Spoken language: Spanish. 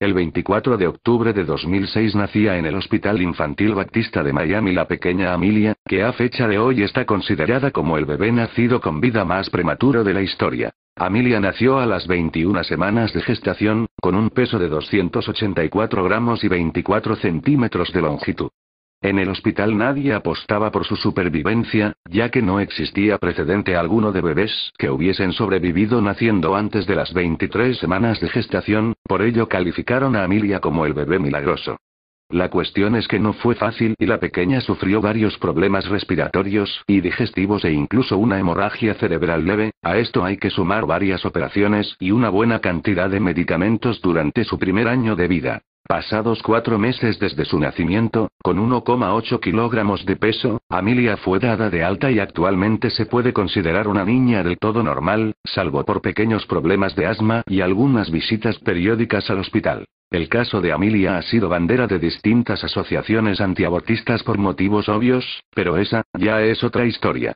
El 24 de octubre de 2006 nacía en el Hospital Infantil Baptista de Miami la pequeña Amelia, que a fecha de hoy está considerada como el bebé nacido con vida más prematuro de la historia. Amelia nació a las 21 semanas de gestación, con un peso de 284 gramos y 24 centímetros de longitud. En el hospital nadie apostaba por su supervivencia, ya que no existía precedente alguno de bebés que hubiesen sobrevivido naciendo antes de las 23 semanas de gestación, por ello calificaron a Amelia como el bebé milagroso. La cuestión es que no fue fácil y la pequeña sufrió varios problemas respiratorios y digestivos e incluso una hemorragia cerebral leve, a esto hay que sumar varias operaciones y una buena cantidad de medicamentos durante su primer año de vida. Pasados cuatro meses desde su nacimiento, con 1,8 kilogramos de peso, Amelia fue dada de alta y actualmente se puede considerar una niña del todo normal, salvo por pequeños problemas de asma y algunas visitas periódicas al hospital. El caso de Amelia ha sido bandera de distintas asociaciones antiabortistas por motivos obvios, pero esa, ya es otra historia.